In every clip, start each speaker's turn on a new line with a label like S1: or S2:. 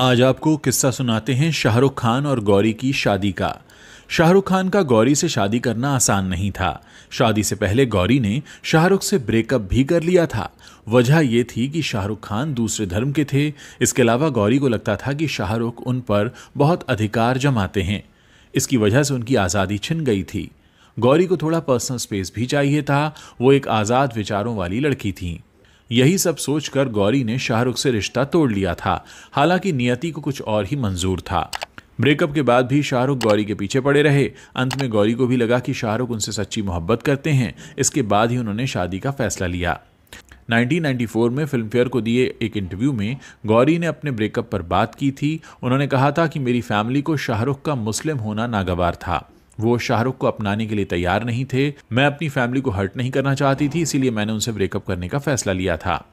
S1: आज आपको किस्सा सुनाते हैं शाहरुख खान और गौरी की शादी का शाहरुख खान का गौरी से शादी करना आसान नहीं था शादी से पहले गौरी ने शाहरुख से ब्रेकअप भी कर लिया था वजह यह थी कि शाहरुख खान दूसरे धर्म के थे इसके अलावा गौरी को लगता था कि शाहरुख उन पर बहुत अधिकार जमाते हैं इसकी वजह से उनकी आज़ादी छिन गई थी गौरी को थोड़ा पर्सनल स्पेस भी चाहिए था वो एक आज़ाद विचारों वाली लड़की थी यही सब सोचकर गौरी ने शाहरुख से रिश्ता तोड़ लिया था हालांकि नियति को कुछ और ही मंजूर था ब्रेकअप के बाद भी शाहरुख गौरी के पीछे पड़े रहे अंत में गौरी को भी लगा कि शाहरुख उनसे सच्ची मोहब्बत करते हैं इसके बाद ही उन्होंने शादी का फैसला लिया 1994 में फिल्मफेयर को दिए एक इंटरव्यू में गौरी ने अपने ब्रेकअप पर बात की थी उन्होंने कहा था कि मेरी फैमिली को शाहरुख का मुस्लिम होना नागवार था वो शाहरुख को अपनाने के लिए तैयार नहीं थे मैं अपनी फैमिली को हर्ट नहीं करना चाहती थी इसीलिए मैंने उनसे ब्रेकअप करने का फैसला लिया था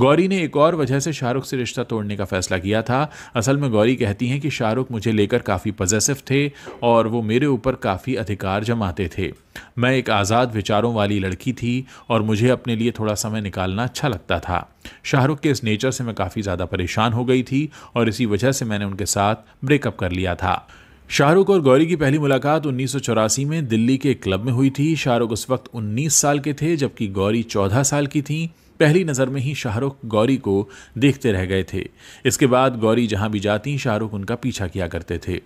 S1: गौरी ने एक और वजह से शाहरुख से रिश्ता तोड़ने का फैसला किया था असल में गौरी कहती हैं कि शाहरुख मुझे लेकर काफ़ी पजेसिव थे और वो मेरे ऊपर काफ़ी अधिकार जमाते थे मैं एक आज़ाद विचारों वाली लड़की थी और मुझे अपने लिए थोड़ा समय निकालना अच्छा लगता था शाहरुख के इस नेचर से मैं काफ़ी ज़्यादा परेशान हो गई थी और इसी वजह से मैंने उनके साथ ब्रेकअप कर लिया था शाहरुख और गौरी की पहली मुलाकात उन्नीस में दिल्ली के क्लब में हुई थी शाहरुख उस वक्त 19 साल के थे जबकि गौरी 14 साल की थीं पहली नज़र में ही शाहरुख गौरी को देखते रह गए थे इसके बाद गौरी जहां भी जाती शाहरुख उनका पीछा किया करते थे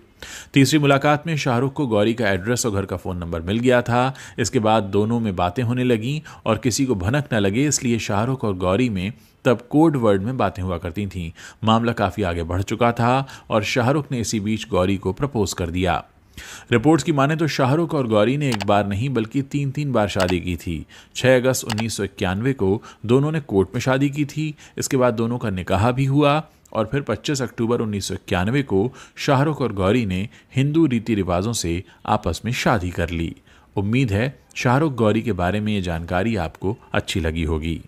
S1: तीसरी मुलाकात में शाहरुख को गौरी का एड्रेस और घर का फ़ोन नंबर मिल गया था इसके बाद दोनों में बातें होने लगीं और किसी को भनक न लगे इसलिए शाहरुख और गौरी में तब कोड वर्ड में बातें हुआ करती थीं मामला काफ़ी आगे बढ़ चुका था और शाहरुख ने इसी बीच गौरी को प्रपोज कर दिया रिपोर्ट्स की माने तो शाहरुख और गौरी ने एक बार नहीं बल्कि तीन तीन बार शादी की थी 6 अगस्त उन्नीस को दोनों ने कोर्ट में शादी की थी इसके बाद दोनों का निकाह भी हुआ और फिर 25 अक्टूबर उन्नीस को शाहरुख और गौरी ने हिंदू रीति रिवाजों से आपस में शादी कर ली उम्मीद है शाहरुख गौरी के बारे में ये जानकारी आपको अच्छी लगी होगी